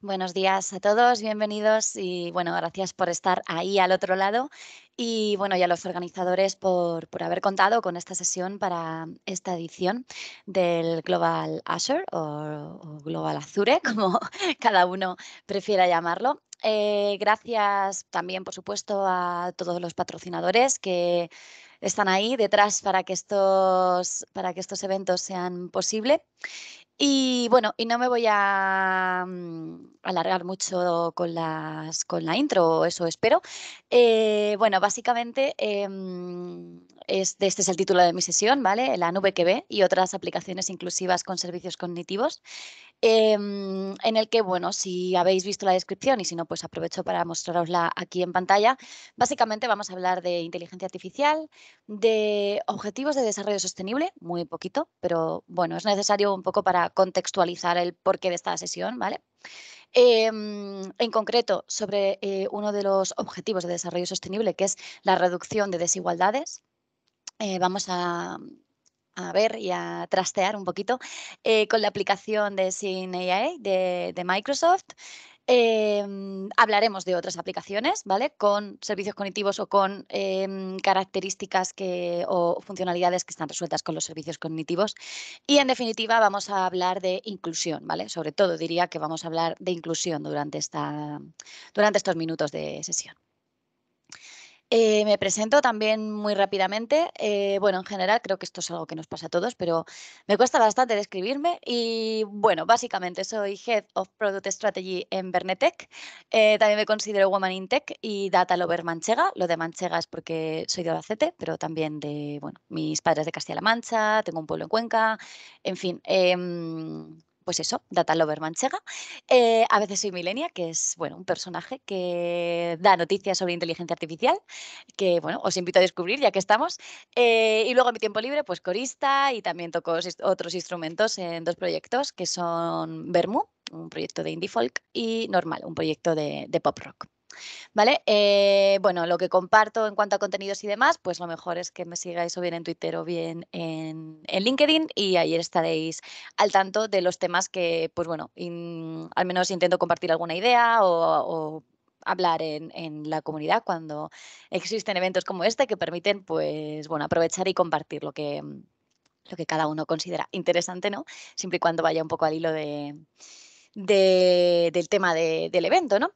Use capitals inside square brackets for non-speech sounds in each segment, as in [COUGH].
Buenos días a todos, bienvenidos y bueno, gracias por estar ahí al otro lado y bueno, y a los organizadores por, por haber contado con esta sesión para esta edición del Global Azure o, Global Azure, [LAUGHS] como cada uno prefiera llamarlo. Eh, gracias también, por supuesto, a todos los patrocinadores que están ahí detrás para que estos, para que estos eventos sean posibles. Y bueno, y no me voy a, mm, alargar mucho con, las, con la intro, eso espero. Eh, bueno, básicamente em, este, es el título de mi sesión, ¿vale? La nube que ve y otras aplicaciones inclusivas con servicios cognitivos. Em, en el que, bueno, si habéis visto la descripción y si no, pues aprovecho para mostrarosla aquí en pantalla. Básicamente vamos a hablar de inteligencia artificial, de objetivos de desarrollo sostenible, muy poquito, pero bueno, es necesario un poco para contextualizar el porqué de esta sesión, ¿vale? Em, en concreto, sobre eh, uno de los objetivos de desarrollo sostenible, que es la reducción de desigualdades, eh, vamos a, ver y a trastear un poquito eh, con la aplicación de SIN de, de Microsoft. Em, hablaremos de otras aplicaciones, ¿vale? Con servicios cognitivos o con em, características que, o funcionalidades que están resueltas con los servicios cognitivos. Y en definitiva vamos a hablar de inclusión, ¿vale? Sobre todo diría que vamos a hablar de inclusión durante, esta, durante estos minutos de sesión. Eh, me presento también muy rápidamente. Eh, bueno, en general creo que esto es algo que nos pasa a todos, pero me cuesta bastante describirme. Y bueno, básicamente soy Head of Product Strategy en Bernetech. Eh, también me considero Woman in Tech y Data Lover Manchega. Lo de Manchega es porque soy de Albacete, pero también de bueno, mis padres de Castilla-La Mancha, tengo un pueblo en Cuenca, en fin. Em, pues eso, Data Lover Manchega. Eh, a veces soy Milenia, que es bueno, un personaje que da noticias sobre inteligencia artificial, que bueno, os invito a descubrir ya que estamos. Eh, y luego en mi tiempo libre, pues corista y también toco otros instrumentos en dos proyectos que son Bermú, un proyecto de indie folk, y Normal, un proyecto de pop rock. ¿Vale? Eh, bueno, lo que comparto en cuanto a contenidos y demás, pues lo mejor es que me sigáis o bien en Twitter o bien en, LinkedIn y ahí estaréis al tanto de los temas que, pues bueno, al menos intento compartir alguna idea o, hablar en, la comunidad cuando existen eventos como este que permiten, pues bueno, aprovechar y compartir lo que, lo que cada uno considera interesante, ¿no? Siempre y cuando vaya un poco al hilo de, del tema del evento, ¿no?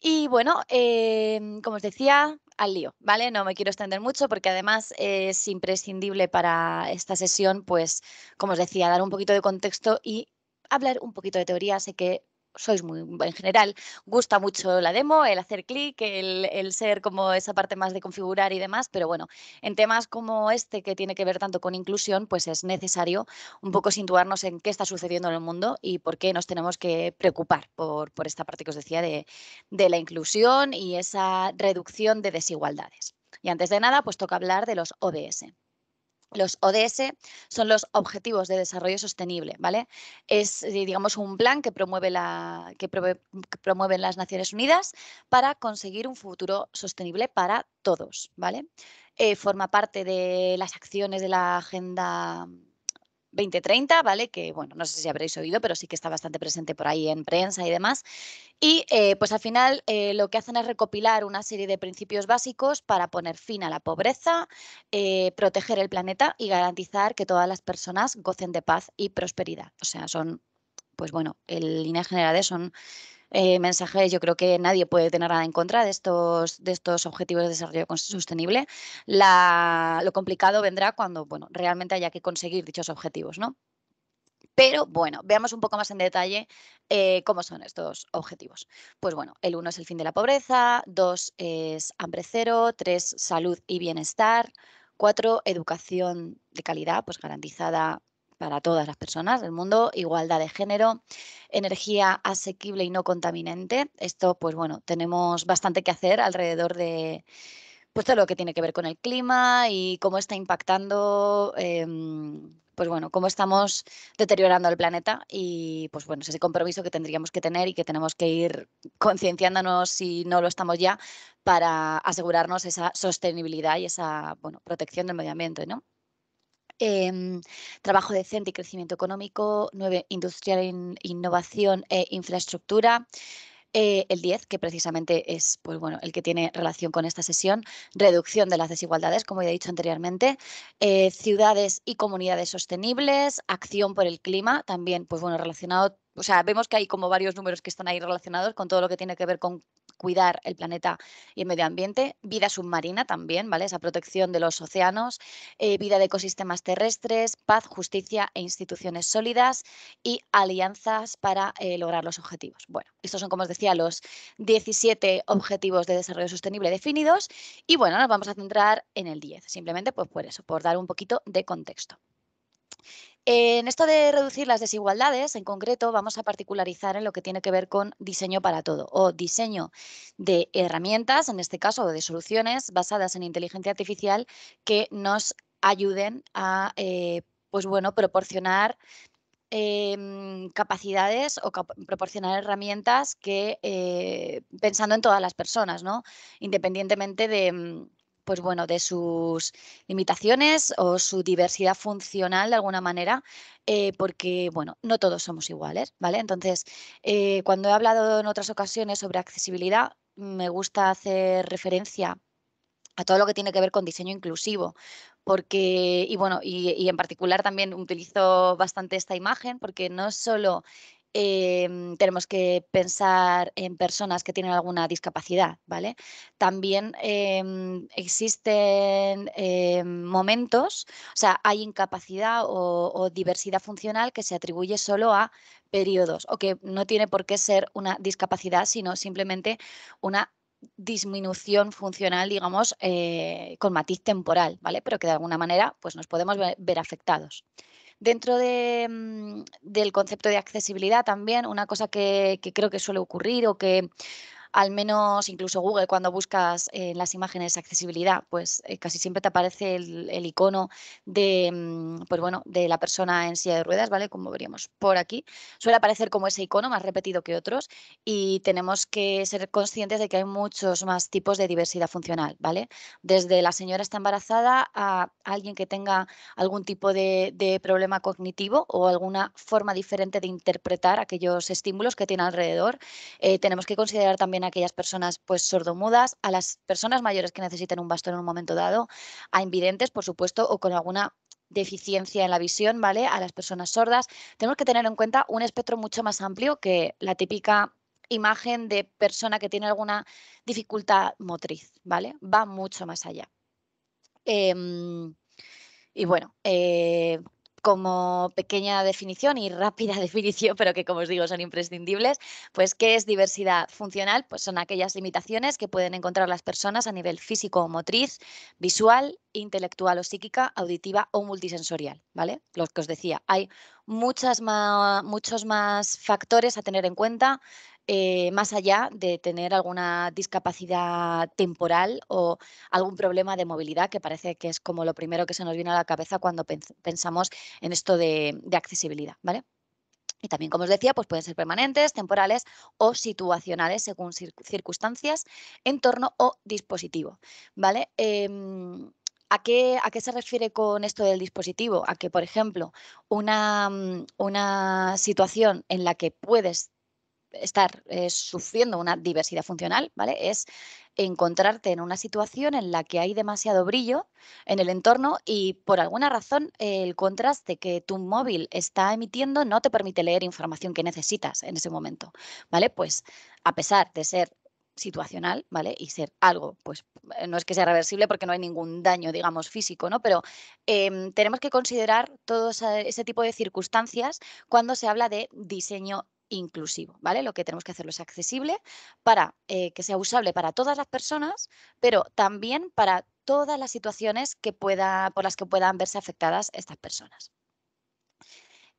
Y bueno, em, como os decía, al lío, ¿vale? No me quiero extender mucho porque además es imprescindible para esta sesión, pues, como os decía, dar un poquito de contexto y hablar un poquito de teoría. Sé que sois muy, en general, gusta mucho la demo, el hacer clic, el, ser como esa parte más de configurar y demás, pero bueno, en temas como este que tiene que ver tanto con inclusión, pues es necesario un poco situarnos en qué está sucediendo en el mundo y por qué nos tenemos que preocupar por, esta parte que os decía de, de la inclusión y esa reducción de desigualdades. Y antes de nada, pues toca hablar de los ODS. Los ODS son los Objetivos de Desarrollo Sostenible, ¿vale? Es, eh, digamos, un plan que, promueve la, que, promueven las Naciones Unidas para conseguir un futuro sostenible para todos, ¿vale? Eh, forma parte de las acciones de la Agenda 2030, ¿vale? Que, bueno, no sé si habréis oído, pero sí que está bastante presente por ahí en prensa y demás. Y, eh, pues, al final eh, lo que hacen es recopilar una serie de principios básicos para poner fin a la pobreza, eh, proteger el planeta y garantizar que todas las personas gocen de paz y prosperidad. O sea, son, pues, bueno, en línea general son eh, yo creo que nadie puede tener nada en contra de estos, estos objetivos de desarrollo sostenible. lo complicado vendrá cuando bueno, realmente haya que conseguir dichos objetivos, ¿no? Pero bueno, veamos un poco más en detalle eh, cómo son estos objetivos. Pues bueno, el uno es el fin de la pobreza, dos es hambre cero, tres salud y bienestar, cuatro educación de calidad, pues garantizada para todas las personas del mundo, igualdad de género, energía asequible y no contaminante. Esto, pues bueno, tenemos bastante que hacer alrededor de, pues, todo lo que tiene que ver con el clima y cómo está impactando. Em, pues bueno, cómo estamos deteriorando el planeta y pues bueno, es ese compromiso que tendríamos que tener y que tenemos que ir concienciándonos si no lo estamos ya para asegurarnos esa sostenibilidad y esa bueno, protección del medio ambiente, ¿no? Em, trabajo decente y crecimiento económico, 9, industrial, innovación e infraestructura, eh, el 10, que precisamente es pues, bueno, el que tiene relación con esta sesión, reducción de las desigualdades, como ya he dicho anteriormente, eh, ciudades y comunidades sostenibles, acción por el clima, también pues, bueno, relacionado, o sea, vemos que hay como varios números que están ahí relacionados con todo lo que tiene que ver con cuidar el planeta y el medio ambiente, vida submarina también, ¿vale? Esa protección de los océanos, eh, vida de ecosistemas terrestres, paz, justicia e instituciones sólidas y alianzas para eh, lograr los objetivos. Bueno, estos son, como os decía, los 17 mm. objetivos de desarrollo sostenible definidos y bueno, nos vamos a centrar en el 10, simplemente pues por eso, por dar un poquito de contexto. En esto de reducir las desigualdades, en concreto, vamos a particularizar en lo que tiene que ver con diseño para todo o diseño de herramientas, en este caso de soluciones basadas en inteligencia artificial que nos ayuden a eh, pues bueno, proporcionar em, capacidades o proporcionar herramientas que eh, pensando en todas las personas, ¿no? independientemente de mm, pues bueno, de sus limitaciones o su diversidad funcional de alguna manera, eh, porque bueno, no todos somos iguales, ¿vale? Entonces, eh, cuando he hablado en otras ocasiones sobre accesibilidad, me gusta hacer referencia a todo lo que tiene que ver con diseño inclusivo, porque, y bueno, y, y, en particular también utilizo bastante esta imagen, porque no solo Em, tenemos que pensar en personas que tienen alguna discapacidad, ¿vale? También em, existen em, momentos, o sea, hay incapacidad o, diversidad funcional que se atribuye solo a periodos o que no tiene por qué ser una discapacidad, sino simplemente una disminución funcional, digamos, eh, con matiz temporal, ¿vale? Pero que de alguna manera pues, nos podemos ver afectados. Dentro de, mm, del concepto de accesibilidad también, una cosa que, que creo que suele ocurrir o que al menos incluso Google cuando buscas en eh, las imágenes accesibilidad, pues eh, casi siempre te aparece el, icono de, mm, pues bueno, de la persona en silla de ruedas, ¿vale? Como veríamos por aquí. Suele aparecer como ese icono más repetido que otros y tenemos que ser conscientes de que hay muchos más tipos de diversidad funcional, ¿vale? Desde la señora está embarazada a alguien que tenga algún tipo de, problema cognitivo o alguna forma diferente de interpretar aquellos estímulos que tiene alrededor. Eh, tenemos que considerar también a aquellas personas pues sordomudas, a las personas mayores que necesiten un bastón en un momento dado, a invidentes, por supuesto, o con alguna deficiencia en la visión, ¿vale? A las personas sordas. Tenemos que tener en cuenta un espectro mucho más amplio que la típica imagen de persona que tiene alguna dificultad motriz, ¿vale? Va mucho más allá. Em, y bueno, eh, como pequeña definición y rápida [LAUGHS] definición, pero que como os digo son imprescindibles, pues ¿qué es diversidad funcional? Pues son aquellas limitaciones que pueden encontrar las personas a nivel físico o motriz, visual, intelectual o psíquica, auditiva o multisensorial, ¿vale? Lo que os decía, hay muchas más, muchos más factores a tener en cuenta eh, más allá de tener alguna discapacidad temporal o algún problema de movilidad, que parece que es como lo primero que se nos viene a la cabeza cuando pensamos en esto de, accesibilidad, ¿vale? Y también, como os decía, pues pueden ser permanentes, temporales o situacionales según circunstancias, entorno o dispositivo. ¿vale? Em, ¿a, qué, ¿A qué se refiere con esto del dispositivo? A que, por ejemplo, una, mm, una situación en la que puedes estar eh, sufriendo una diversidad funcional, ¿vale? Es encontrarte en una situación en la que hay demasiado brillo en el entorno y por alguna razón el contraste que tu móvil está emitiendo no te permite leer información que necesitas en ese momento, ¿vale? Pues a pesar de ser situacional, ¿vale? Y ser algo, pues no es que sea reversible porque no hay ningún daño, digamos, físico, ¿no? Pero em, tenemos que considerar todo ese tipo de circunstancias cuando se habla de diseño inclusivo, ¿vale? Lo que tenemos que hacerlo es accesible para eh, que sea usable para todas las personas, pero también para todas las situaciones que pueda, por las que puedan verse afectadas estas personas.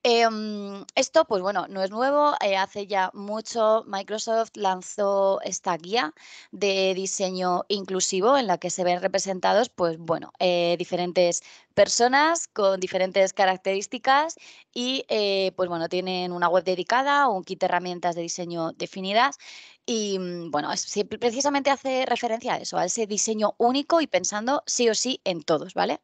Em, esto, pues bueno, no es nuevo. Eh, hace ya mucho Microsoft lanzó esta guía de diseño inclusivo en la que se ven representados, pues bueno, eh, diferentes personas con diferentes características y eh, pues bueno, tienen una web dedicada o un kit de herramientas de diseño definidas y mm, bueno, es, precisamente hace referencia a eso, a ese diseño único y pensando sí o sí en todos, ¿vale?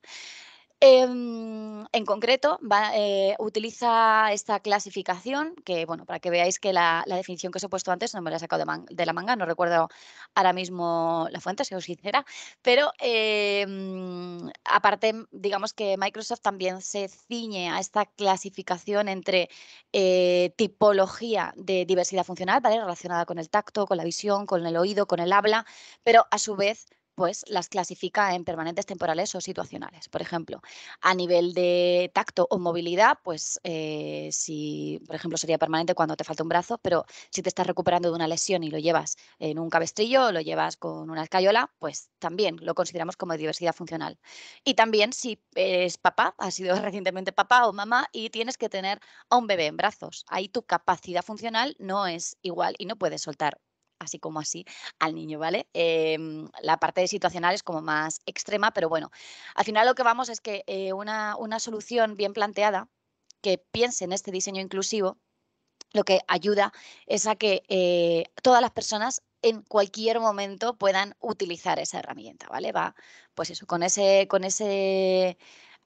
Em, en concreto, eh, utiliza esta clasificación, que bueno, para que veáis que la, definición que os he puesto antes no me la he sacado de, la manga, no recuerdo ahora mismo la fuente, si os sincera, pero em, aparte, digamos que Microsoft también se ciñe a esta clasificación entre eh, tipología de diversidad funcional, ¿vale? Relacionada con el tacto, con la visión, con el oído, con el habla, pero a su vez pues las clasifica en permanentes temporales o situacionales. Por ejemplo, a nivel de tacto o movilidad, pues eh, si, por ejemplo, sería permanente cuando te falta un brazo, pero si te estás recuperando de una lesión y lo llevas en un cabestrillo o lo llevas con una escayola, pues también lo consideramos como diversidad funcional. Y también si es papá, has sido [LAUGHS] recientemente papá o mamá y tienes que tener a un bebé en brazos, ahí tu capacidad funcional no es igual y no puedes soltar así como así al niño, ¿vale? Em, la parte situacional es como más extrema, pero bueno, al final lo que vamos es que eh, una, una solución bien planteada que piense en este diseño inclusivo, lo que ayuda es a que eh, todas las personas en cualquier momento puedan utilizar esa herramienta, ¿vale? Va, pues eso, con ese, con ese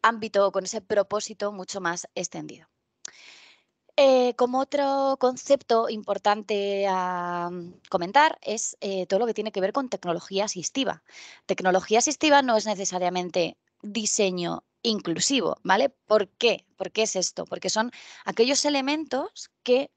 ámbito, con ese propósito mucho más extendido. Eh, como otro concepto importante a mm, comentar es eh, todo lo que tiene que ver con tecnología asistiva. Tecnología asistiva no es necesariamente diseño inclusivo, ¿vale? ¿Por qué? ¿Por qué es esto? Porque son aquellos elementos que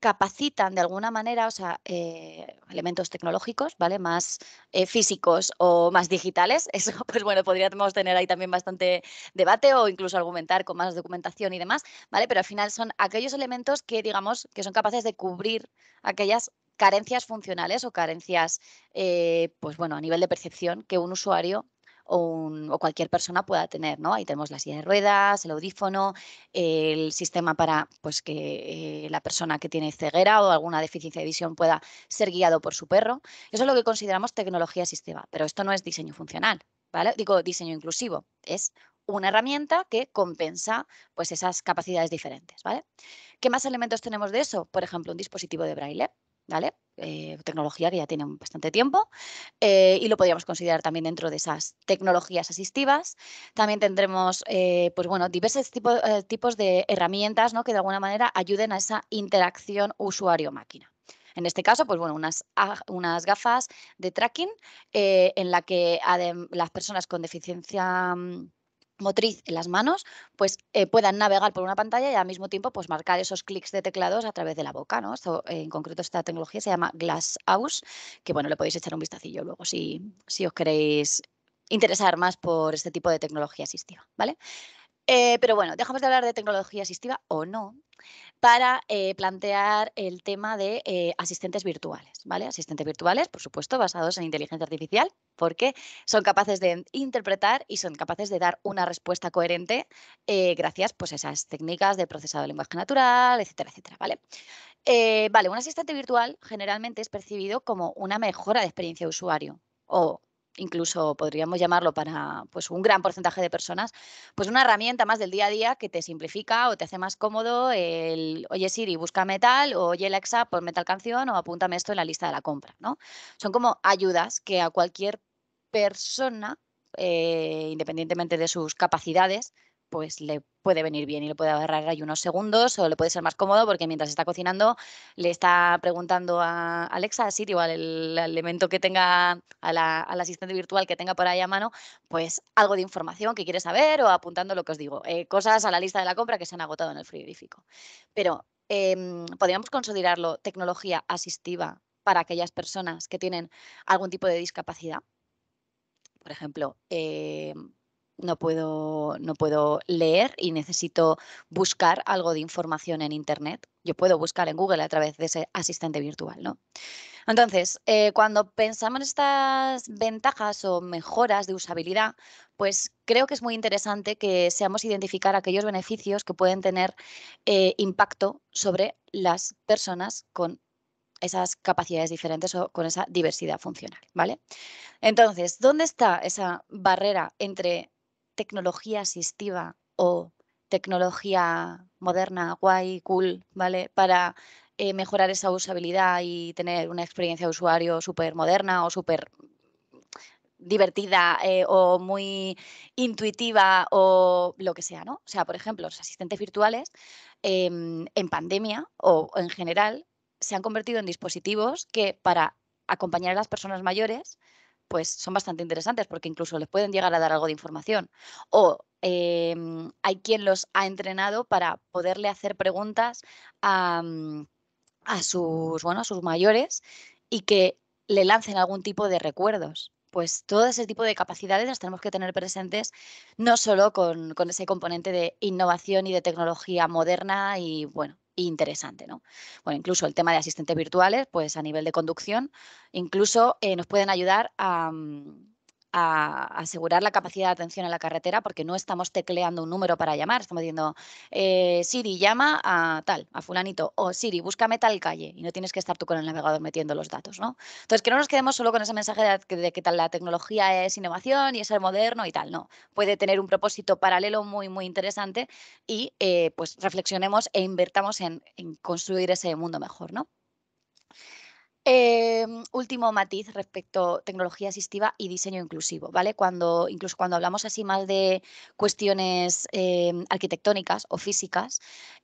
capacitan de alguna manera, o sea, eh, elementos tecnológicos, ¿vale? Más eh, físicos o más digitales. [LAUGHS] Eso, pues bueno, podríamos tener ahí también bastante debate o incluso argumentar con más documentación y demás, ¿vale? Pero al final son aquellos elementos que, digamos, que son capaces de cubrir aquellas carencias funcionales o carencias, eh, pues bueno, a nivel de percepción que un usuario o, cualquier persona pueda tener, ¿no? Ahí tenemos la silla de ruedas, el audífono, el sistema para pues, que eh, la persona que tiene ceguera o alguna deficiencia de visión pueda ser guiado por su perro. Eso es lo que consideramos tecnología sistema, pero esto no es diseño funcional, ¿vale? Digo, diseño inclusivo, es una herramienta que compensa pues, esas capacidades diferentes. ¿vale? ¿Qué más elementos tenemos de eso? Por ejemplo, un dispositivo de braille. ¿vale? Eh, tecnología que ya tiene bastante tiempo eh, y lo podríamos considerar también dentro de esas tecnologías asistivas. También tendremos eh, pues bueno, diversos tipos de herramientas ¿no? que de alguna manera ayuden a esa interacción usuario-máquina. En este caso, pues bueno, unas, unas gafas de tracking en la que las personas con deficiencia... Mm, motriz en las manos, pues eh, puedan navegar por una pantalla y al mismo tiempo pues marcar esos clics de teclados a través de la boca, ¿no? en concreto esta tecnología se llama Glass House, que bueno, le podéis echar un vistacillo luego si, si os queréis interesar más por este tipo de tecnología asistiva, ¿vale? Eh, pero bueno, dejamos de hablar de tecnología asistiva o no para eh, plantear el tema de eh, asistentes virtuales, ¿vale? Asistentes virtuales, por supuesto, basados en inteligencia artificial, porque son capaces de interpretar y son capaces de dar una respuesta coherente gracias pues, a esas técnicas de procesado de lenguaje natural, etcétera, etcétera, ¿vale? vale, un asistente virtual generalmente es percibido como una mejora de experiencia de usuario, o incluso podríamos llamarlo para pues, un gran porcentaje de personas, pues una herramienta más del día a día que te simplifica o te hace más cómodo el, oye Siri, búscame tal, o oye Alexa, ponme tal canción o apúntame esto en la lista de la compra, ¿no? Son como ayudas que a cualquier persona, eh, independientemente de sus capacidades, pues le puede venir bien y le puede agarrar ahí unos segundos o le puede ser más cómodo porque mientras está cocinando le está preguntando a Alexa, Siri o al el elemento que tenga, a al asistente virtual que tenga por ahí a mano, pues algo de información que quiere saber o apuntando lo que os digo, eh, cosas a la lista de la compra que se han agotado en el frigorífico. Pero em, podríamos considerarlo tecnología asistiva para aquellas personas que tienen algún tipo de discapacidad. Por ejemplo, eh, no puedo, no puedo leer y necesito buscar algo de información en Internet. Yo puedo buscar en Google a través de ese asistente virtual, ¿no? Entonces, eh, cuando pensamos en estas ventajas o mejoras de usabilidad, pues creo que es muy interesante que seamos identificar aquellos beneficios que pueden tener eh, impacto sobre las personas con esas capacidades diferentes o con esa diversidad funcional, ¿vale? Entonces, ¿dónde está esa barrera entre tecnología asistiva o tecnología moderna, guay, cool, ¿vale? Para eh, mejorar esa usabilidad y tener una experiencia de usuario súper moderna o súper divertida eh, o muy intuitiva o lo que sea, ¿no? O sea, por ejemplo, los asistentes virtuales em, en pandemia o en general se han convertido en dispositivos que para acompañar a las personas mayores pues son bastante interesantes porque incluso les pueden llegar a dar algo de información. O em, hay quien los ha entrenado para poderle hacer preguntas a, mm, sus, a sus mayores y que le lancen algún tipo de recuerdos pues todo ese tipo de capacidades las tenemos que tener presentes, no solo con, con, ese componente de innovación y de tecnología moderna y, bueno, interesante. ¿no? Bueno, incluso el tema de asistentes virtuales, pues a nivel de conducción, incluso eh, nos pueden ayudar a... Mm, a asegurar la capacidad de atención en la carretera porque no estamos tecleando un número para llamar, estamos diciendo eh, Siri llama a tal, a fulanito, o Siri búscame tal calle y no tienes que estar tú con el navegador metiendo los datos, ¿no? Entonces que no nos quedemos solo con ese mensaje de, que tal la tecnología es innovación y es el moderno y tal, no, puede tener un propósito paralelo muy muy interesante y eh, pues reflexionemos e invertamos en, en construir ese mundo mejor, ¿no? Em, último matiz respecto tecnología asistiva y diseño inclusivo, ¿vale? Cuando, incluso cuando hablamos así más de cuestiones em, arquitectónicas o físicas,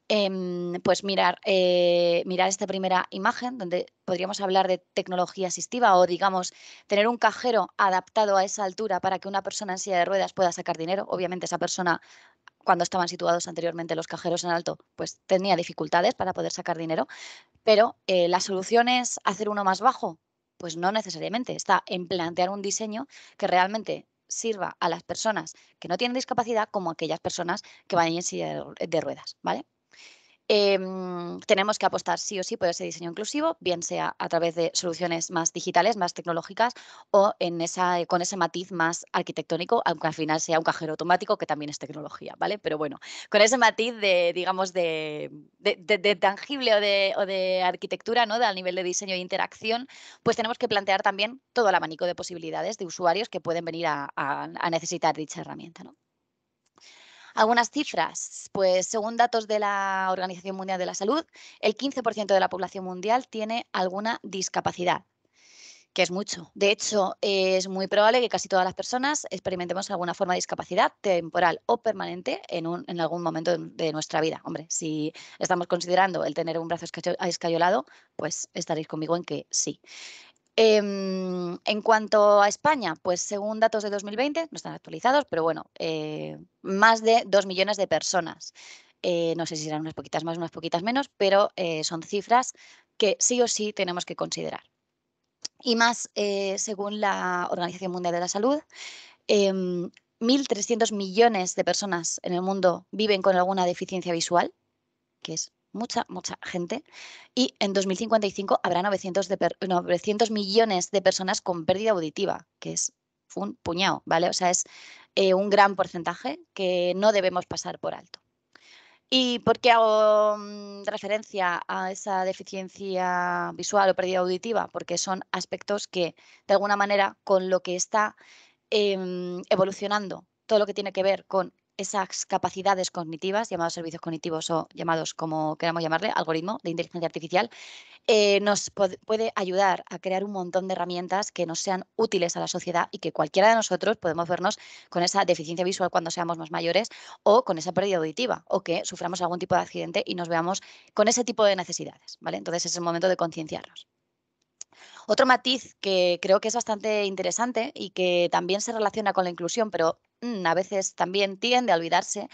em, pues mirar, eh, mirar esta primera imagen donde podríamos hablar de tecnología asistiva o, digamos, tener un cajero adaptado a esa altura para que una persona en silla de ruedas pueda sacar dinero. Obviamente esa persona cuando estaban situados anteriormente los cajeros en alto, pues tenía dificultades para poder sacar dinero. Pero eh, la solución es hacer uno más bajo. Pues no necesariamente, está en plantear un diseño que realmente sirva a las personas que no tienen discapacidad como aquellas personas que van en silla de ruedas, ¿vale? Em, tenemos que apostar sí o sí por ese diseño inclusivo, bien sea a través de soluciones más digitales, más tecnológicas o en esa, eh, con ese matiz más arquitectónico, aunque al final sea un cajero automático que también es tecnología, ¿vale? Pero bueno, con ese matiz de, digamos, de, tangible o de, arquitectura, ¿no? Al nivel de diseño e interacción, pues tenemos que plantear también todo el abanico de posibilidades de usuarios que pueden venir a necesitar dicha herramienta, ¿no? Algunas cifras, pues según datos de la Organización Mundial de la Salud, el 15% de la población mundial tiene alguna discapacidad que es mucho. De hecho, es muy probable que casi todas las personas experimentemos alguna forma de discapacidad temporal o permanente en, algún momento de, nuestra vida. Hombre, si estamos considerando el tener un brazo escayolado, pues estaréis conmigo en que sí. Em, en cuanto a España, pues según datos de 2020, no están actualizados, pero bueno, eh, más de 2 millones de personas. Eh, no sé si serán unas poquitas más, unas poquitas menos, pero eh, son cifras que sí o sí tenemos que considerar. Y más, según la Organización Mundial de la Salud, 1.300 em, millones de personas en el mundo viven con alguna deficiencia visual, que es mucha, mucha gente. Y en 2055 habrá 900, de 900 millones de personas con pérdida auditiva, que es un puñado, ¿vale? O sea, es eh, un gran porcentaje que no debemos pasar por alto. ¿Y por qué hago mm, referencia a esa deficiencia visual o pérdida auditiva? Porque son aspectos que, de alguna manera, con lo que está em, evolucionando todo lo que tiene que ver con esas capacidades cognitivas, llamados servicios cognitivos o llamados como queramos llamarle, algoritmo de inteligencia artificial, eh, nos puede ayudar a crear un montón de herramientas que nos sean útiles a la sociedad y que cualquiera de nosotros podemos vernos con esa deficiencia visual cuando seamos más mayores o con esa pérdida auditiva o que suframos algún tipo de accidente y nos veamos con ese tipo de necesidades. ¿vale? Entonces es el momento de concienciarnos. Otro matiz que creo que es bastante interesante y que también se relaciona con la inclusión, pero mm, a veces también tiende a olvidarse,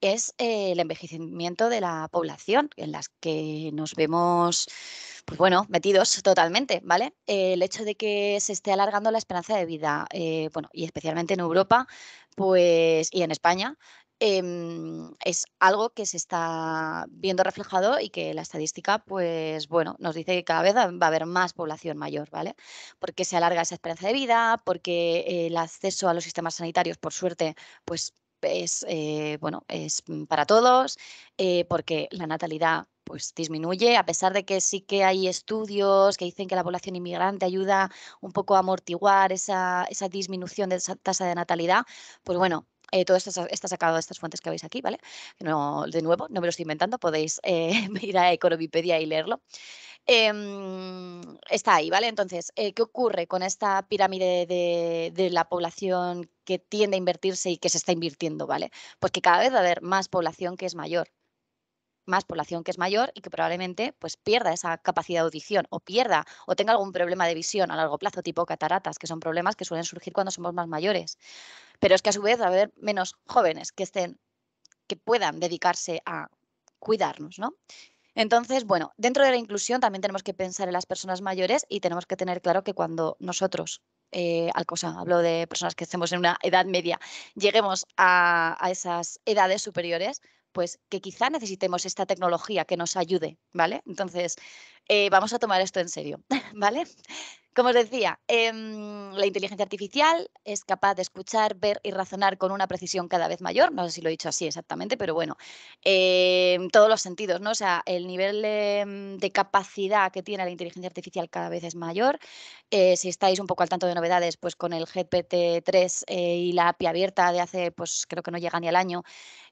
es eh, el envejecimiento de la población, en las que nos vemos, pues bueno, metidos totalmente, ¿vale? el hecho de que se esté alargando la esperanza de vida, eh, bueno, y especialmente en Europa, pues, y en España, Em, es algo que se está viendo reflejado y que la estadística, pues bueno, nos dice que cada vez va a haber más población mayor, ¿vale? Porque se alarga esa esperanza de vida, porque el acceso a los sistemas sanitarios, por suerte, pues es eh, bueno, es para todos, eh, porque la natalidad pues disminuye, a pesar de que sí que hay estudios que dicen que la población inmigrante ayuda un poco a amortiguar esa, esa disminución de esa tasa de natalidad, pues bueno, eh, todo esto está sacado de estas fuentes que veis aquí, ¿vale? No, de nuevo, no me lo estoy inventando, podéis eh, [LAUGHS] ir a Economipedia y leerlo. Em, está ahí, ¿vale? Entonces, eh, ¿qué ocurre con esta pirámide de, de, la población que tiende a invertirse y que se está invirtiendo, ¿vale? porque pues cada vez va a haber más población que es mayor más población que es mayor y que probablemente pues, pierda esa capacidad de audición o pierda o tenga algún problema de visión a largo plazo, tipo cataratas, que son problemas que suelen surgir cuando somos más mayores. Pero es que a su vez va a haber menos jóvenes que estén, que puedan dedicarse a cuidarnos, ¿no? Entonces, bueno, dentro de la inclusión también tenemos que pensar en las personas mayores y tenemos que tener claro que cuando nosotros eh, al cosa, hablo de personas que estemos en una edad media, lleguemos a, a, esas edades superiores, pues que quizá necesitemos esta tecnología que nos ayude, ¿vale? Entonces, eh, vamos a tomar esto en serio, [LAUGHS] ¿vale? Como os decía, em, la inteligencia artificial es capaz de escuchar, ver y razonar con una precisión cada vez mayor. No sé si lo he dicho así exactamente, pero bueno, eh, en todos los sentidos, ¿no? O sea, el nivel mm, de, capacidad que tiene la inteligencia artificial cada vez es mayor. Eh, si estáis un poco al tanto de novedades, pues con el GPT-3 y la API abierta de hace, pues creo que no llega ni al año,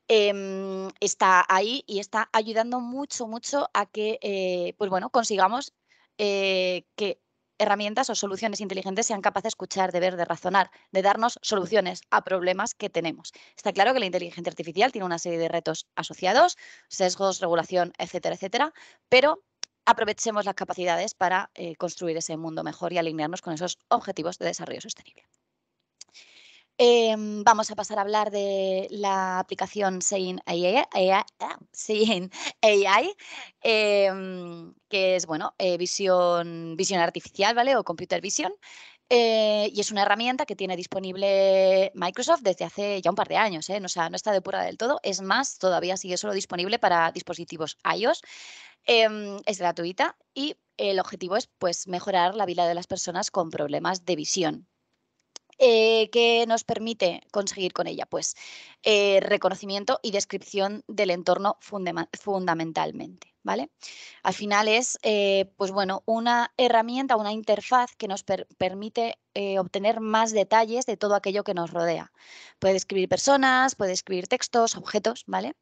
Em, está ahí y está ayudando mucho, mucho a que eh, pues bueno, consigamos eh, que herramientas o soluciones inteligentes sean capaces de escuchar, de ver, de razonar, de darnos soluciones a problemas que tenemos. Está claro que la inteligencia artificial tiene una serie de retos asociados, sesgos, regulación, etcétera, etcétera, pero aprovechemos las capacidades para eh, construir ese mundo mejor y alinearnos con esos objetivos de desarrollo sostenible. Em, vamos a pasar a hablar de la aplicación Seeing AI, ah, em, que es bueno, eh, visión, artificial, ¿vale? O computer vision. Eh, y es una herramienta que tiene disponible Microsoft desde hace ya un par de años. ¿eh? O sea, no está depurada del todo. Es más, todavía sigue solo disponible para dispositivos iOS. Em, es gratuita y el objetivo es pues, mejorar la vida de las personas con problemas de visión. ¿Qué eh, que nos permite conseguir con ella? Pues eh, reconocimiento y descripción del entorno fundamentalmente. ¿vale? Al final es, eh, pues bueno, una herramienta, una interfaz que nos permite eh, obtener más detalles de todo aquello que nos rodea. Puede escribir personas, puede escribir textos, objetos, ¿vale?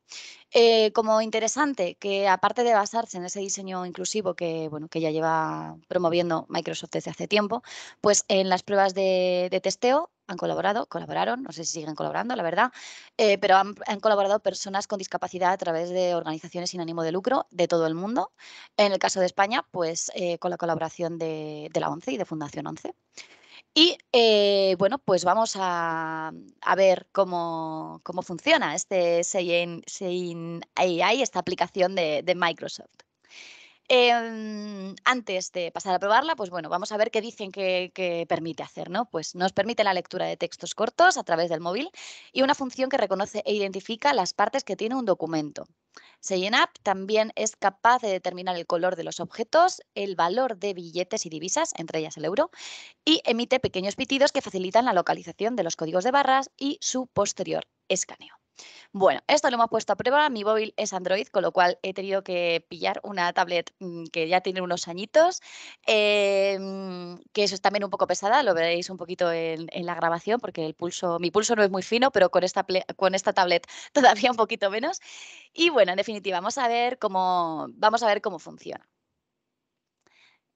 Eh, como interesante, que aparte de basarse en ese diseño inclusivo que, bueno, que ya lleva promoviendo Microsoft desde hace tiempo, pues en las pruebas de testeo han colaborado, colaboraron, no sé si siguen colaborando, la verdad, eh, pero han, colaborado personas con discapacidad a través de organizaciones sin ánimo de lucro de todo el mundo. En el caso de España, pues eh, con la colaboración de, la ONCE y de Fundación ONCE. Y eh, bueno, pues vamos a, ver cómo, funciona este Sein AI, esta aplicación de Microsoft. Em, antes de pasar a probarla, pues bueno, vamos a ver qué dicen que, permite hacer, ¿no? Pues nos permite la lectura de textos cortos a través del móvil y una función que reconoce e identifica las partes que tiene un documento. SeyenApp también es capaz de determinar el color de los objetos, el valor de billetes y divisas, entre ellas el euro, y emite pequeños pitidos que facilitan la localización de los códigos de barras y su posterior escaneo. Bueno, esto lo hemos puesto a prueba. Mi móvil es Android, con lo cual he tenido que pillar una tablet mm, que ya tiene unos añitos, em, que eso es también un poco pesada, lo veréis un poquito en, la grabación, porque el pulso, mi pulso no es muy fino, pero con esta, con esta tablet [LAUGHS] todavía un poquito menos. Y bueno, en definitiva, vamos a ver cómo, vamos a ver cómo funciona.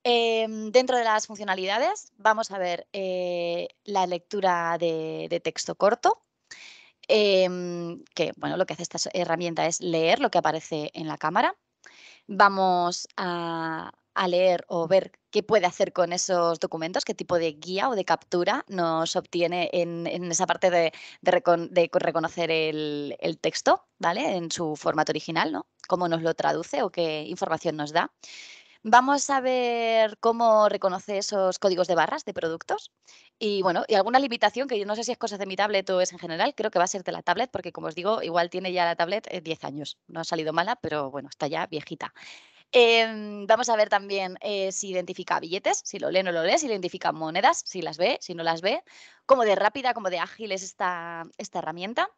Em, dentro de las funcionalidades vamos a ver eh, la lectura de, texto corto, Em, que bueno, lo que hace esta herramienta es leer lo que aparece en la cámara. Vamos a, leer o ver qué puede hacer con esos documentos, qué tipo de guía o de captura nos obtiene en, esa parte de, reconocer el, el, texto, ¿vale? En su formato original, ¿no? Cómo nos lo traduce o qué información nos da. Vamos a ver cómo reconoce esos códigos de barras de productos y bueno, y alguna limitación que yo no sé si es cosa de mi tablet o es en general, creo que va a ser de la tablet porque como os digo, igual tiene ya la tablet 10 eh, años, no ha salido mala, pero bueno, está ya viejita. Em, vamos a ver también eh, si identifica billetes, si lo lee o no lo lee, si identifica monedas, si las ve, si no las ve, cómo de rápida, cómo de ágil es esta herramienta.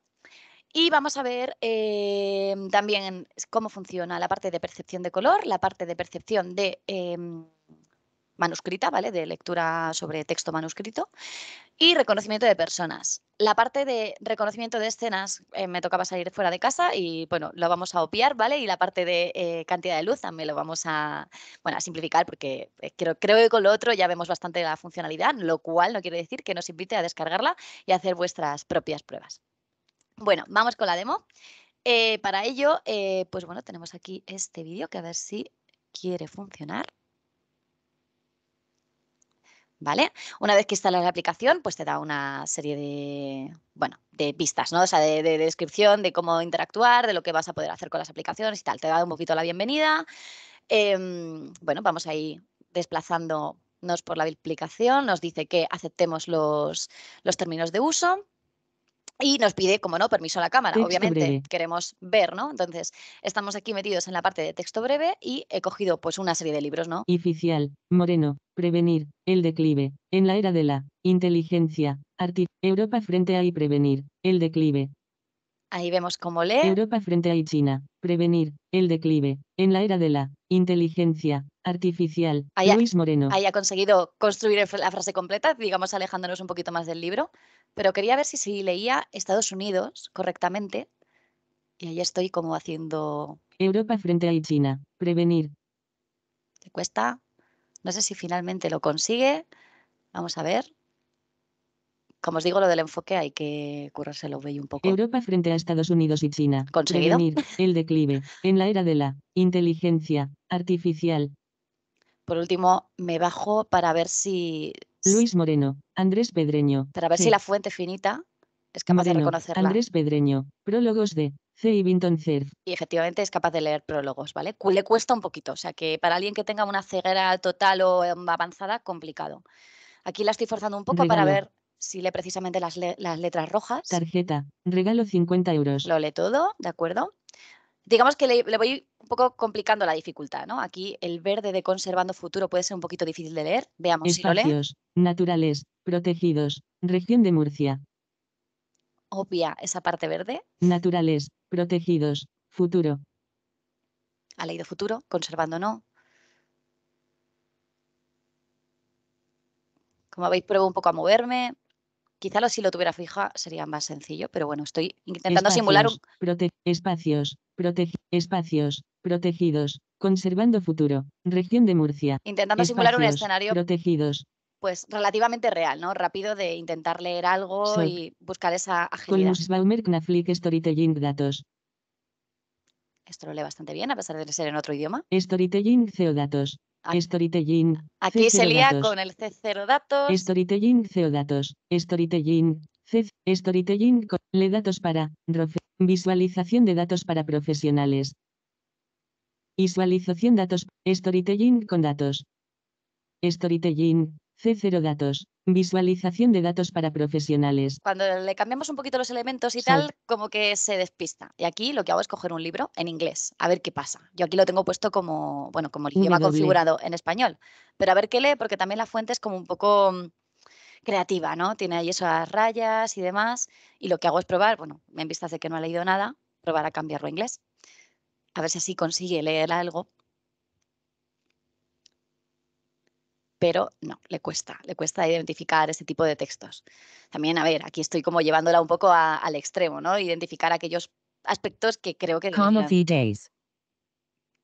Y vamos a ver eh, también cómo funciona la parte de percepción de color, la parte de percepción de em, manuscrita, ¿vale? De lectura sobre texto manuscrito y reconocimiento de personas. La parte de reconocimiento de escenas eh, me tocaba salir fuera de casa y bueno, lo vamos a opiar, ¿vale? Y la parte de eh, cantidad de luz también lo vamos a, simplificar porque creo, creo que con lo otro ya vemos bastante la funcionalidad, lo cual no quiere decir que nos invite a descargarla y a hacer vuestras propias pruebas. Bueno, vamos con la demo. Eh, para ello, eh, pues bueno, tenemos aquí este vídeo que a ver si quiere funcionar. ¿Vale? Una vez que instalas la aplicación, pues te da una serie de, bueno, de pistas, ¿no? O sea, de, descripción de cómo interactuar, de lo que vas a poder hacer con las aplicaciones y tal. Te da un poquito la bienvenida. Em, bueno, vamos ahí desplazándonos por la aplicación. Nos dice que aceptemos los términos de uso y nos pide, como no, permiso a la cámara. Obviamente queremos ver, ¿no? Entonces, estamos aquí metidos en la parte de texto breve y he cogido pues una serie de libros, ¿no? Oficial, Moreno, Prevenir, El declive, en la era de la inteligencia, Arti Europa frente a y prevenir, El declive, Ahí vemos cómo lee. Europa frente a China. Prevenir el declive en la era de la inteligencia artificial. Luis Moreno. Ahí ha conseguido construir la frase completa, digamos alejándonos un poquito más del libro. Pero quería ver si, si leía Estados Unidos correctamente. Y ahí estoy como haciendo. Europa frente a China. Prevenir. ¿Te cuesta. No sé si finalmente lo consigue. Vamos a ver como os digo, lo del enfoque hay que currárselo bello un poco. Europa frente a Estados Unidos y China. Conseguido. el declive en la era de la inteligencia artificial. Por último, me bajo para ver si. Luis Moreno, Andrés Pedreño. Para ver si la fuente finita es capaz de reconocerla. Andrés Pedreño, prólogos de C. Vinton Cerf. Y efectivamente es capaz de leer prólogos, ¿vale? Le cuesta un poquito, o sea que para alguien que tenga una ceguera total o em, avanzada, complicado. Aquí la estoy forzando un poco para ver si lee precisamente las, letras rojas. Tarjeta, regalo 50 euros. Lo lee todo, ¿de acuerdo? digamos que le, voy un poco complicando la dificultad, ¿no? Aquí el verde de conservando futuro puede ser un poquito difícil de leer. Veamos si lo lee. naturales, protegidos, región de Murcia. Obvia esa parte verde. Naturales, protegidos, futuro. Ha leído futuro, conservando no. Como veis, pruebo un poco a moverme. Quizá lo, si lo tuviera fija sería más sencillo, pero bueno, estoy intentando simular un... espacios, espacios, protegidos, conservando futuro, región de Murcia. Intentando simular un escenario... Protegidos. Pues relativamente real, ¿no? Rápido de intentar leer algo y buscar esa agilidad. Storytelling Datos, esto lo lee bastante bien, a pesar de ser en otro idioma. Storytelling CEO datos. Aquí. Ah, storytelling. Aquí se lía con el C0 datos. Storytelling CODATOS. datos. Storytelling. C Storytelling. Le datos para. Visualización de datos para profesionales. Visualización datos. Storytelling con datos. Storytelling. C0 datos. Visualización de datos para profesionales. Cuando le cambiamos un poquito los elementos y tal, como que se despista. Y aquí lo que hago es coger un libro en inglés, a ver qué pasa. Yo aquí lo tengo puesto como, bueno, como el idioma configurado en español. Pero a ver qué lee, porque también la fuente es como un poco mm, creativa, ¿no? Tiene ahí esas rayas y demás. Y lo que hago es probar, bueno, en visto hace que no ha leído nada, probar a cambiarlo a inglés. A ver si así consigue leer algo pero no, le cuesta, le cuesta identificar ese tipo de textos. También, a ver, aquí estoy como llevándola un poco al extremo, ¿no? Identificar aquellos aspectos que creo que deberían,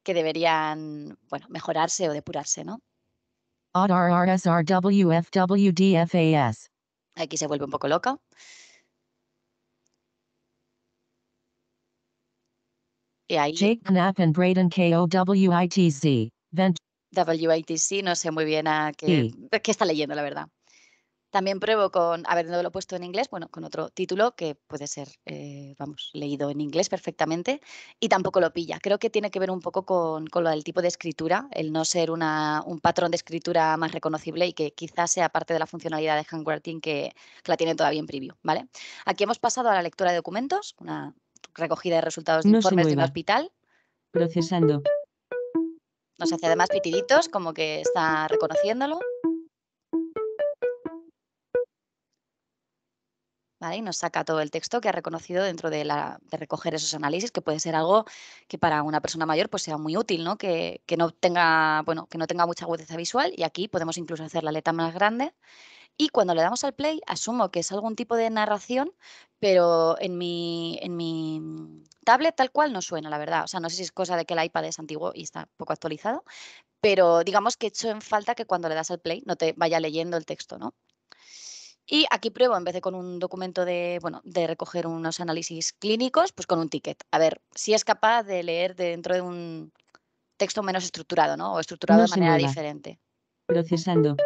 que deberían bueno, mejorarse o depurarse, ¿no? Aquí se vuelve un poco loca. Jake Knapp and Braden K-O-W-I-T-Z. WITC, no sé muy bien a qué, está leyendo, la verdad. También pruebo con, he puesto en inglés, bueno, con otro título que puede ser, eh, vamos, leído en inglés perfectamente y tampoco lo pilla. Creo que tiene que ver un poco con, con lo del tipo de escritura, el no ser un patrón de escritura más reconocible y que quizás sea parte de la funcionalidad de handwriting que, la tiene todavía en preview, ¿vale? Aquí hemos pasado a la lectura de documentos, una recogida de resultados de informes de un hospital. Procesando. Nos hace además pitiditos, como que está reconociéndolo. ¿Vale? Y nos saca todo el texto que ha reconocido dentro de, recoger esos análisis, que puede ser algo que para una persona mayor pues sea muy útil, ¿no? Que, no tenga, bueno, que no tenga mucha agudeza visual y aquí podemos incluso hacer la letra más grande y cuando le damos al play, asumo que es algún tipo de narración, pero en mi, en mi mm, tablet tal cual no suena, la verdad. O sea, no sé si es cosa de que el iPad es antiguo y está poco actualizado, pero digamos que he hecho en falta que cuando le das al play no te vaya leyendo el texto, ¿no? Y aquí pruebo, en vez de con un documento de, bueno, de recoger unos análisis clínicos, pues con un ticket. A ver si es capaz de leer dentro de un texto menos estructurado, ¿no? O estructurado de manera diferente. Procesando.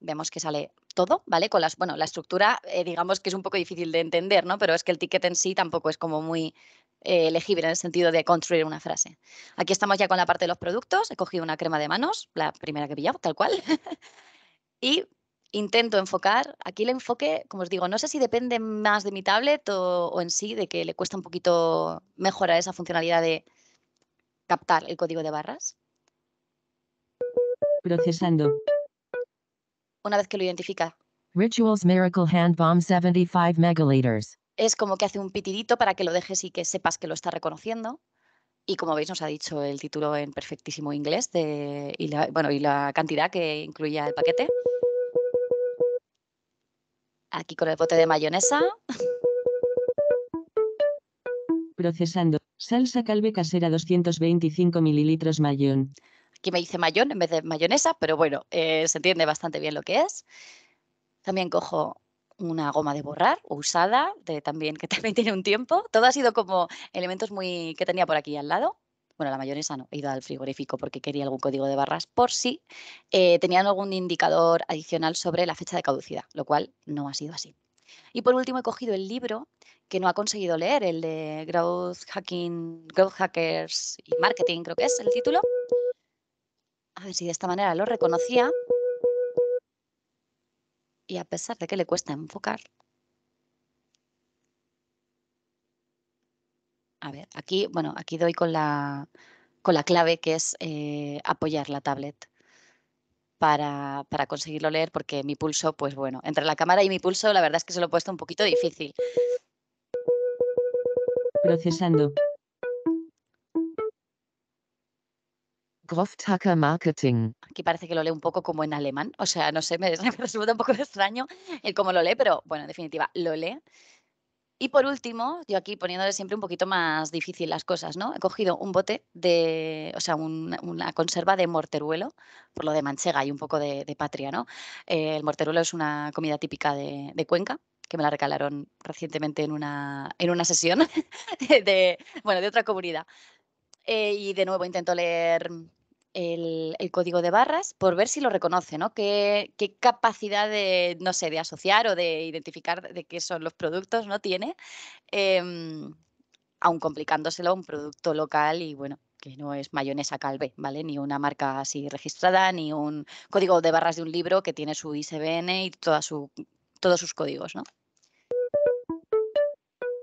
vemos que sale todo, ¿vale? Con las, bueno, la estructura, eh, digamos que es un poco difícil de entender, ¿no? Pero es que el ticket en sí tampoco es como muy elegible eh, en el sentido de construir una frase. Aquí estamos ya con la parte de los productos. He cogido una crema de manos, la primera que he pillado, tal cual. [LAUGHS] y intento enfocar, aquí el enfoque, como os digo, no sé si depende más de mi tablet o en sí, de que le cuesta un poquito mejorar esa funcionalidad de captar el código de barras. Procesando una vez que lo identifica. Es como que hace un pitidito para que lo dejes y que sepas que lo está reconociendo. Y como veis, nos ha dicho el título en perfectísimo inglés de, y, la, bueno, y la cantidad que incluía el paquete. Aquí con el bote de mayonesa. Procesando. Salsa calve casera 225 mililitros mayón que me dice mayón en vez de mayonesa, pero bueno, eh, se entiende bastante bien lo que es. También cojo una goma de borrar usada, también, que [LAUGHS] también tiene un tiempo. Todo ha sido como elementos muy que tenía por aquí al lado. Bueno, la mayonesa no, he ido al frigorífico porque quería algún código de barras por si eh, tenían algún indicador adicional sobre la fecha de caducidad, lo cual no ha sido así. Y por último he cogido el libro que no ha conseguido leer, el de Growth, Hacking, Growth Hackers y Marketing, creo que es el título. A ver si de esta manera lo reconocía. Y a pesar de que le cuesta enfocar. A ver, aquí, bueno, aquí doy con la, con la clave que es eh, apoyar la tablet. Para, para, conseguirlo leer porque mi pulso, pues bueno, entre la cámara y mi pulso la verdad es que se lo he puesto un poquito difícil. Procesando. Marketing. Aquí parece que lo lee un poco como en alemán, o sea, no sé, [LAUGHS] me resulta un poco extraño el cómo lo lee, pero bueno, en definitiva, lo lee. Y por último, yo aquí poniéndole siempre un poquito más difícil las cosas, ¿no? He cogido un bote de, o sea, una conserva de morteruelo, por lo de manchega y un poco de, patria, ¿no? Eh, el morteruelo es una comida típica de, Cuenca, que me la recalaron recientemente en una, en una sesión [LAUGHS] de, bueno, de otra comunidad. Eh, y de nuevo intento leer el, código de barras por ver si lo reconoce, ¿no? ¿Qué, capacidad de, no sé, de asociar o de identificar de qué son los productos, ¿no? Tiene, em, aun complicándoselo un producto local y bueno, que no es mayonesa calve, ¿vale? Ni una marca así registrada, ni un código de barras de un libro que tiene su ISBN y toda su, todos sus códigos, ¿no?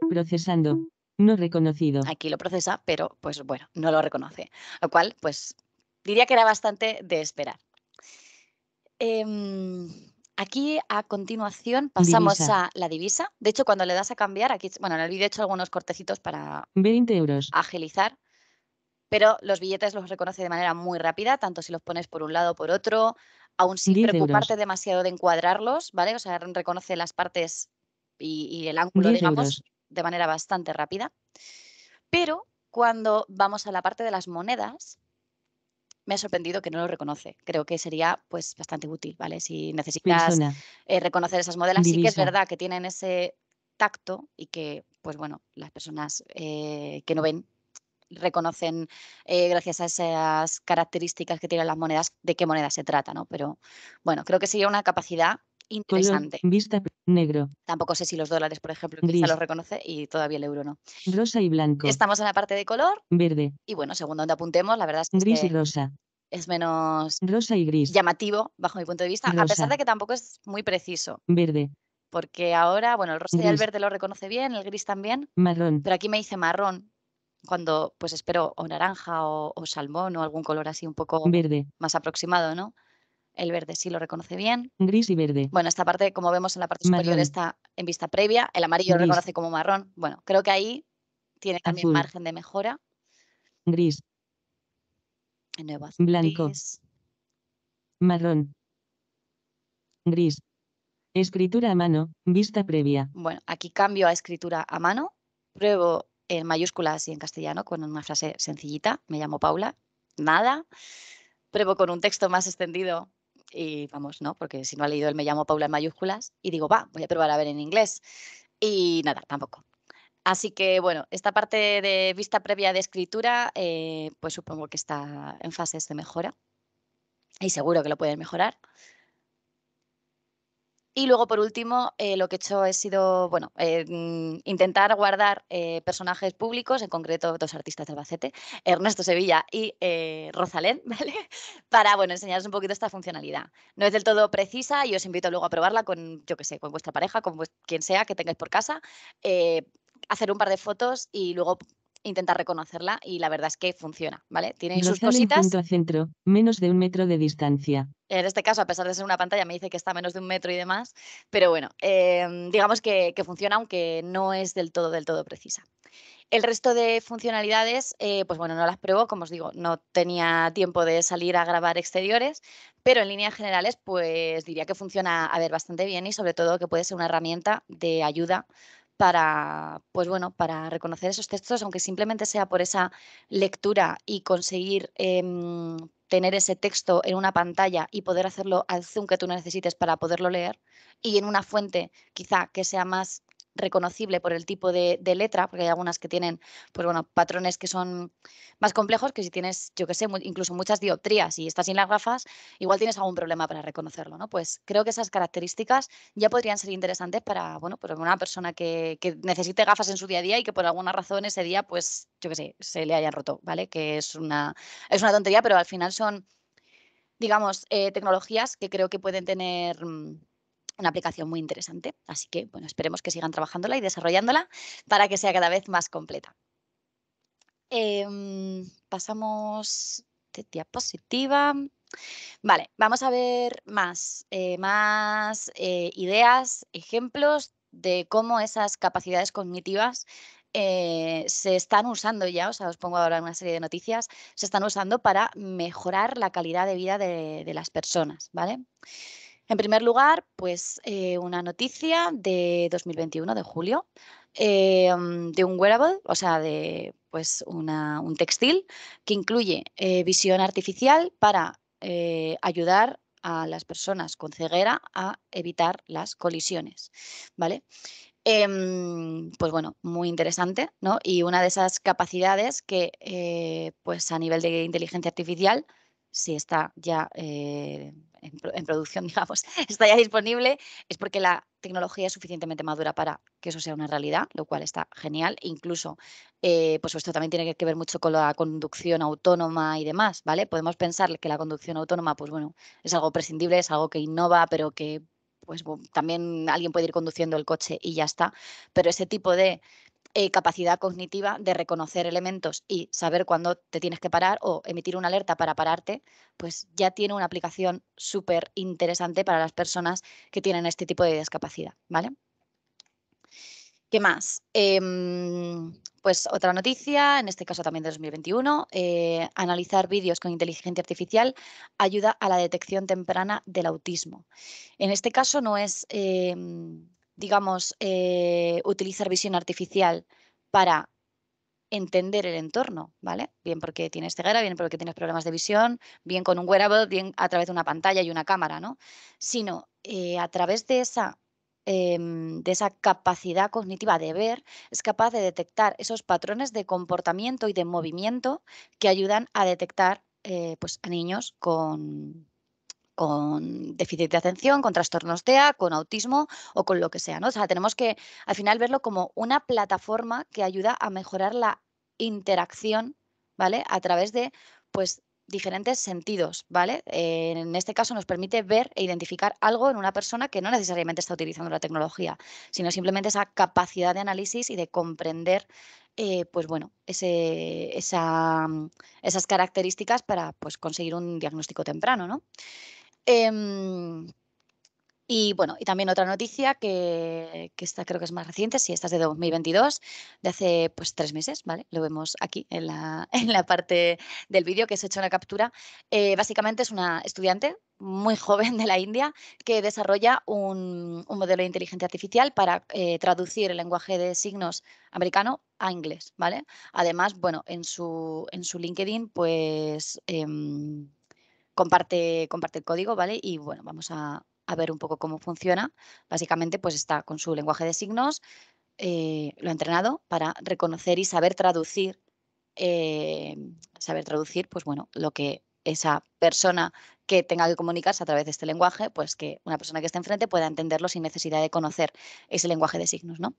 Procesando. No reconocido. Aquí lo procesa, pero pues bueno, no lo reconoce. Lo cual, pues diría que era bastante de esperar. Em, aquí a continuación pasamos a la divisa. De hecho, cuando le das a cambiar, aquí, bueno, en el vídeo he hecho algunos cortecitos para 20 euros. agilizar, pero los billetes los reconoce de manera muy rápida, tanto si los pones por un lado o por otro, aún sin preocuparte demasiado de encuadrarlos, ¿vale? O sea, reconoce las partes y, el ángulo, digamos, de manera bastante rápida. Pero cuando vamos a la parte de las monedas, me ha sorprendido que no lo reconoce. Creo que sería pues bastante útil, ¿vale? Si necesitas eh, reconocer esas modelas, sí que es verdad que tienen ese tacto y que, pues bueno, las personas eh, que no ven reconocen eh, gracias a esas características que tienen las monedas de qué moneda se trata, ¿no? Pero bueno, creo que sería una capacidad interesante. vista negro. Tampoco sé si los dólares, por ejemplo, Gris. los reconoce y todavía el euro no. Rosa y blanco. Estamos en la parte de color. Verde. Y bueno, según donde apuntemos, la verdad es que. Gris y rosa es menos rosa y gris llamativo bajo mi punto de vista a pesar de que tampoco es muy preciso verde porque ahora bueno el rosa y el verde lo reconoce bien el gris también marrón pero aquí me dice marrón cuando pues espero o naranja o, o salmón o algún color así un poco verde más aproximado no el verde sí lo reconoce bien. Gris y verde. Bueno, esta parte, como vemos en la parte superior, está en vista previa. El amarillo lo reconoce como marrón. Bueno, creo que ahí tiene también margen de mejora. Gris. nuevas Blanco. Marrón. Gris. Escritura a mano, vista previa. Bueno, aquí cambio a escritura a mano. Pruebo en mayúsculas y en castellano con una frase sencillita. Me llamo Paula. Nada. Pruebo con un texto más extendido y vamos, ¿no? Porque si no ha leído el Me llamo Paula en mayúsculas y digo, va, voy a probar a ver en inglés. Y nada, tampoco. Así que bueno, esta parte de vista previa de escritura, eh, pues supongo que está en fases de mejora y seguro que lo pueden mejorar. Y luego, por último, eh, lo que he hecho ha sido, bueno, eh, mm, intentar guardar eh, personajes públicos, en concreto dos artistas de Albacete, Ernesto Sevilla y Rosalén, [LAUGHS] ¿vale? Para, bueno, enseñaros un poquito esta funcionalidad. No es del todo precisa y os invito luego a probarla con, yo qué sé, con vuestra pareja, con quien sea que tengáis por casa hacer un par de fotos y luego intentar reconocerla y la verdad es que funciona, ¿vale? Tiene sus cositas. Punto centro, menos de un metro de distancia. En este caso, a pesar de ser una pantalla, me dice que está a menos de un metro y demás, pero bueno, em, digamos que, funciona, aunque no es del todo, del todo precisa. El resto de funcionalidades, eh, pues bueno, no las pruebo, como os digo, no tenía tiempo de salir a grabar exteriores, pero en líneas generales, pues diría que funciona, a ver, bastante bien y sobre todo que puede ser una herramienta de ayuda para, pues bueno, para reconocer esos textos, aunque simplemente sea por esa lectura y conseguir em, tener ese texto en una pantalla y poder hacerlo al zoom que tú necesites para poderlo leer y en una fuente quizá que sea más reconocible por el tipo de, letra, porque hay algunas que tienen, pues bueno, patrones que son más complejos, que si tienes, yo que sé, incluso muchas dioptrías y estás sin las gafas, igual tienes algún problema para reconocerlo, ¿no? Pues creo que esas características ya podrían ser interesantes para, bueno, para pues una persona que, necesite gafas en su día a día y que por alguna razón ese día, pues, yo que sé, se le hayan roto, ¿vale? Que es una, es una tontería, pero al final son, digamos, eh, tecnologías que creo que pueden tener mm, una aplicación muy interesante. Así que, bueno, esperemos que sigan trabajándola y desarrollándola para que sea cada vez más completa. Em, pasamos de diapositiva. Vale, vamos a ver más, eh, más eh, ideas, ejemplos de cómo esas capacidades cognitivas eh, se están usando ya, o sea, os pongo ahora una serie de noticias, se están usando para mejorar la calidad de vida de, de las personas, ¿vale? En primer lugar, pues eh, una noticia de 2021, de julio, eh, de un wearable, o sea, de pues un textil que incluye eh, visión artificial para ayudar a las personas con ceguera a evitar las colisiones, ¿vale? Em, pues bueno, muy interesante, ¿no? Y una de esas capacidades que, pues a nivel de inteligencia artificial, si está ya en, producción, [LAUGHS] digamos, está ya disponible, es porque la tecnología es suficientemente madura para que eso sea una realidad, lo cual está genial. Incluso, eh, pues, pues esto también tiene que ver mucho con la conducción autónoma y demás, ¿vale? Podemos pensar que la conducción autónoma, pues bueno, es algo prescindible, es algo que innova, pero que pues también alguien puede ir conduciendo el coche y ya está. Pero ese tipo de eh, capacidad cognitiva de reconocer elementos y saber cuándo te tienes que parar o emitir una alerta para pararte, pues ya tiene una aplicación súper interesante para las personas que tienen este tipo de discapacidad, ¿vale? ¿Qué más? Em, pues otra noticia, en este caso también de 2021, eh, analizar vídeos con inteligencia artificial ayuda a la detección temprana del autismo. En este caso no es em, digamos, eh, utilizar visión artificial para entender el entorno, ¿vale? Bien porque tienes ceguera, bien porque tienes problemas de visión, bien con un wearable, bien a través de una pantalla y una cámara, ¿no? Sino eh, a través de esa, em, de esa capacidad cognitiva de ver, es capaz de detectar esos patrones de comportamiento y de movimiento que ayudan a detectar eh, pues, a niños con, con déficit de atención, con trastornos TEA, con autismo o con lo que sea. ¿no? O sea, tenemos que al final verlo como una plataforma que ayuda a mejorar la interacción, ¿vale? A través de, pues, diferentes sentidos, ¿vale? Eh, en este caso nos permite ver e identificar algo en una persona que no necesariamente está utilizando la tecnología, sino simplemente esa capacidad de análisis y de comprender, eh, pues bueno, ese, esa, esas características para pues, conseguir un diagnóstico temprano, ¿no? Em, y bueno, y también otra noticia que, esta creo que es más reciente, sí, esta es de 2022, de hace pues tres meses, ¿vale? Lo vemos aquí en la, [LAUGHS] en la parte del vídeo que se ha hecho una captura. Eh, básicamente es una estudiante muy joven de la India que desarrolla un, modelo de inteligencia artificial para eh, traducir el lenguaje de signos americano a inglés, ¿vale? Además, bueno, en su, en su LinkedIn, pues... Em, comparte, el código, ¿vale? Y bueno, vamos a, ver un poco cómo funciona. Básicamente, pues está con su lenguaje de signos, eh, lo ha entrenado para reconocer y saber traducir, eh, saber traducir, pues bueno, lo que esa persona que tenga que comunicarse a través de este lenguaje, pues que una persona que esté enfrente pueda entenderlo sin necesidad de conocer ese lenguaje de signos, ¿no?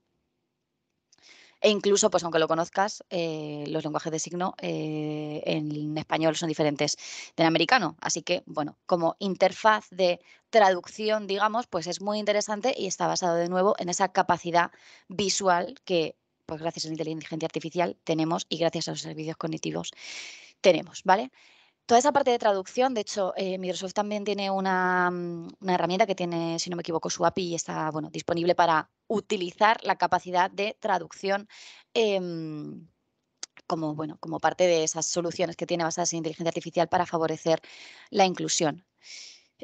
E incluso, pues aunque lo conozcas, eh, los lenguajes de signo eh, en español son diferentes del americano. Así que, bueno, como interfaz de traducción, digamos, pues es muy interesante y está basado de nuevo en esa capacidad visual que, pues gracias a la inteligencia artificial tenemos y gracias a los servicios cognitivos tenemos, ¿vale? toda esa parte de traducción, de hecho, eh, Microsoft también tiene mm, una, herramienta que tiene, si no me equivoco, su API y está bueno, disponible para utilizar la capacidad de traducción. Em, como, bueno, como parte de esas soluciones que tiene basadas en inteligencia artificial para favorecer la inclusión.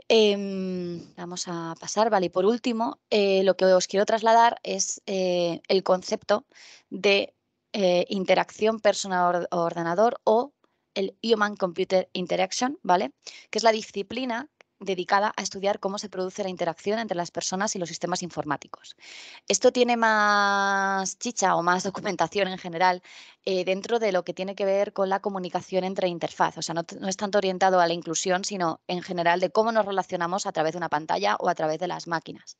Em, vamos a pasar, vale. Y por último, eh, lo que os quiero trasladar es eh, el concepto de interacción persona-ordenador o el Human Computer Interaction, ¿vale? Que es la disciplina dedicada a estudiar cómo se produce la interacción entre las personas y los sistemas informáticos. Esto tiene más chicha o más [LAUGHS] documentación en general eh, dentro de lo que tiene que ver con la comunicación entre interfaz. O sea, no, es tanto orientado a la inclusión, sino en general de cómo nos relacionamos a través de una pantalla o a través de las máquinas.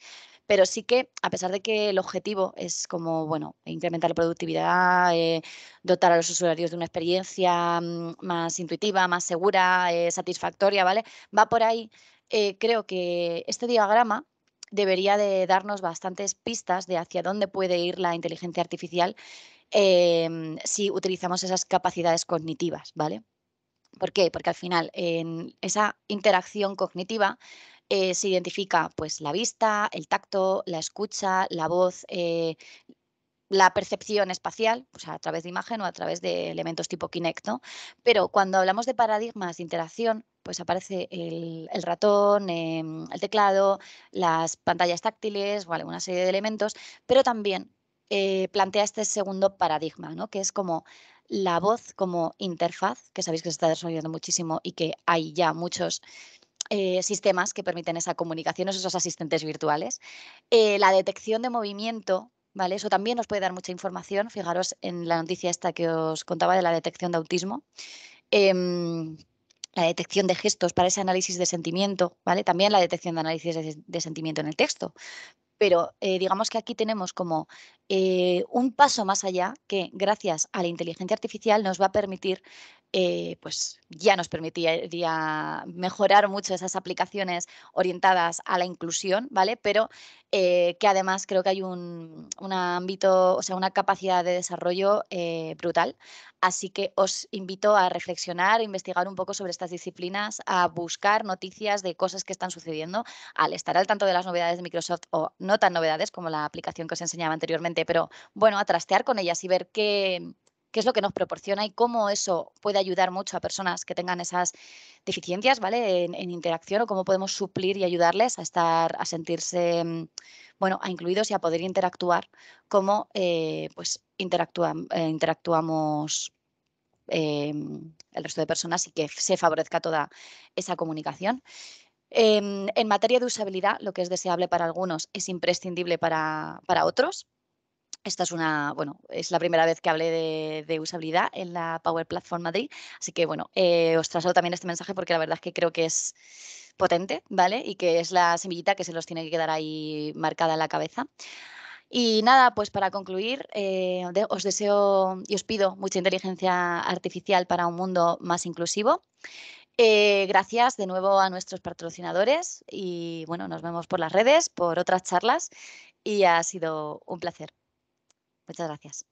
Pero sí que, a pesar de que el objetivo es como, bueno, incrementar la productividad, eh, dotar a los usuarios de una experiencia mm, más intuitiva, más segura, eh, satisfactoria, ¿vale? Va por ahí. Eh, creo que este diagrama debería de darnos bastantes pistas de hacia dónde puede ir la inteligencia artificial em, si utilizamos esas capacidades cognitivas, ¿vale? ¿Por qué? Porque al final en esa interacción cognitiva eh, se identifica pues, la vista, el tacto, la escucha, la voz, eh, la percepción espacial, a través de imagen o a través de elementos tipo kinecto, Pero cuando hablamos de paradigmas de interacción, pues aparece el, ratón, em, el teclado, las pantallas táctiles, vale, una serie de elementos, pero también eh, plantea este segundo paradigma, ¿no? Que es como la voz como interfaz, que sabéis que se está desarrollando muchísimo y que hay ya muchos eh, sistemas que permiten esa comunicación, esos asistentes virtuales. Eh, la detección de movimiento, ¿vale? Eso también nos puede dar mucha información. Fijaros en la noticia esta que os contaba de la detección de autismo. Em, la detección de gestos para ese análisis de sentimiento, ¿vale? También la detección de análisis de sentimiento en el texto. Pero eh, digamos que aquí tenemos como un paso más allá que gracias a la inteligencia artificial nos va a permitir eh, pues ya nos permitiría mejorar mucho esas aplicaciones orientadas a la inclusión, ¿vale? Pero eh, que además creo que hay un, ámbito, o sea, una capacidad de desarrollo eh, brutal. Así que os invito a reflexionar, investigar un poco sobre estas disciplinas, a buscar noticias de cosas que están sucediendo, al estar al tanto de las novedades de Microsoft o no tan novedades como la aplicación que os enseñaba anteriormente, pero bueno, a trastear con ellas y ver qué, qué es lo que nos proporciona y cómo eso puede ayudar mucho a personas que tengan esas deficiencias, ¿vale? En, interacción o cómo podemos suplir y ayudarles a estar, a sentirse, mm, bueno, a incluidos y a poder interactuar como, eh, pues, eh, interactuamos eh, el resto de personas y que se favorezca toda esa comunicación. Em, en materia de usabilidad, lo que es deseable para algunos es imprescindible para otros. Esta es una, bueno, es la primera vez que hablé de, usabilidad en la Power Platform Madrid, así que bueno, eh, os traslado también este mensaje porque la verdad es que creo que es potente, ¿vale? Y que es la semillita que se los tiene que quedar ahí marcada en la cabeza. Y nada, pues para concluir, eh, os deseo y os pido mucha inteligencia artificial para un mundo más inclusivo. Eh, gracias de nuevo a nuestros patrocinadores y bueno, nos vemos por las redes, por otras charlas y ha sido un placer. Muchas gracias.